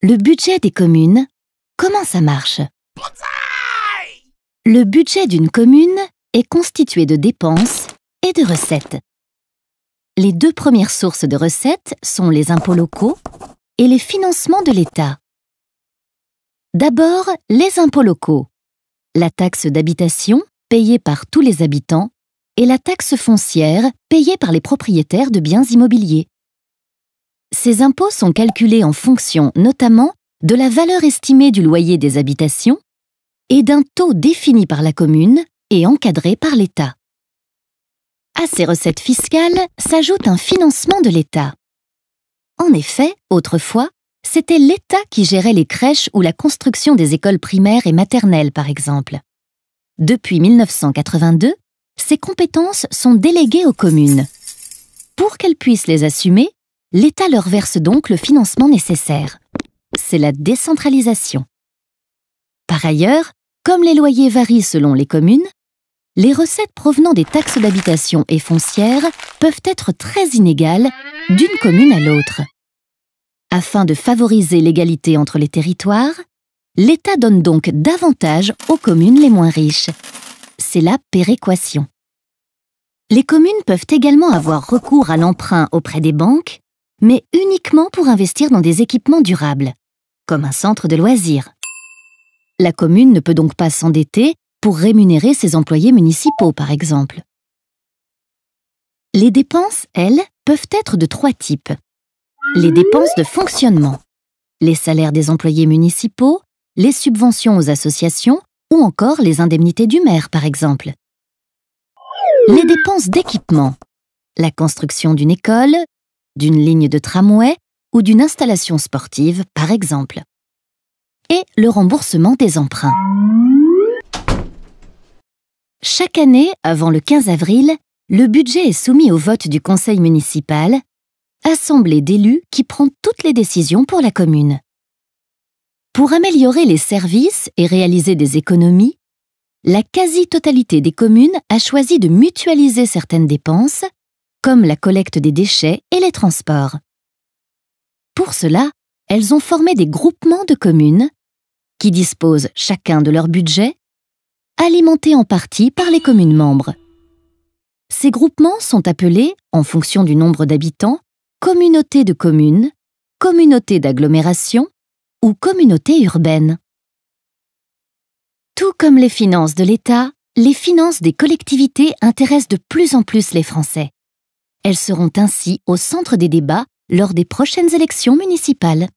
Le budget des communes, comment ça marche Le budget d'une commune est constitué de dépenses et de recettes. Les deux premières sources de recettes sont les impôts locaux et les financements de l'État. D'abord, les impôts locaux. La taxe d'habitation payée par tous les habitants et la taxe foncière payée par les propriétaires de biens immobiliers ces impôts sont calculés en fonction notamment de la valeur estimée du loyer des habitations et d'un taux défini par la commune et encadré par l'État. À ces recettes fiscales s'ajoute un financement de l'État. En effet, autrefois, c'était l'État qui gérait les crèches ou la construction des écoles primaires et maternelles, par exemple. Depuis 1982, ces compétences sont déléguées aux communes. Pour qu'elles puissent les assumer, L'État leur verse donc le financement nécessaire. C'est la décentralisation. Par ailleurs, comme les loyers varient selon les communes, les recettes provenant des taxes d'habitation et foncières peuvent être très inégales d'une commune à l'autre. Afin de favoriser l'égalité entre les territoires, l'État donne donc davantage aux communes les moins riches. C'est la péréquation. Les communes peuvent également avoir recours à l'emprunt auprès des banques mais uniquement pour investir dans des équipements durables, comme un centre de loisirs. La commune ne peut donc pas s'endetter pour rémunérer ses employés municipaux, par exemple. Les dépenses, elles, peuvent être de trois types. Les dépenses de fonctionnement, les salaires des employés municipaux, les subventions aux associations ou encore les indemnités du maire, par exemple. Les dépenses d'équipement, la construction d'une école, d'une ligne de tramway ou d'une installation sportive, par exemple. Et le remboursement des emprunts. Chaque année, avant le 15 avril, le budget est soumis au vote du conseil municipal, assemblée d'élus qui prend toutes les décisions pour la commune. Pour améliorer les services et réaliser des économies, la quasi-totalité des communes a choisi de mutualiser certaines dépenses comme la collecte des déchets et les transports. Pour cela, elles ont formé des groupements de communes qui disposent chacun de leur budget, alimentés en partie par les communes membres. Ces groupements sont appelés, en fonction du nombre d'habitants, communautés de communes, communautés d'agglomération ou communautés urbaines. Tout comme les finances de l'État, les finances des collectivités intéressent de plus en plus les Français. Elles seront ainsi au centre des débats lors des prochaines élections municipales.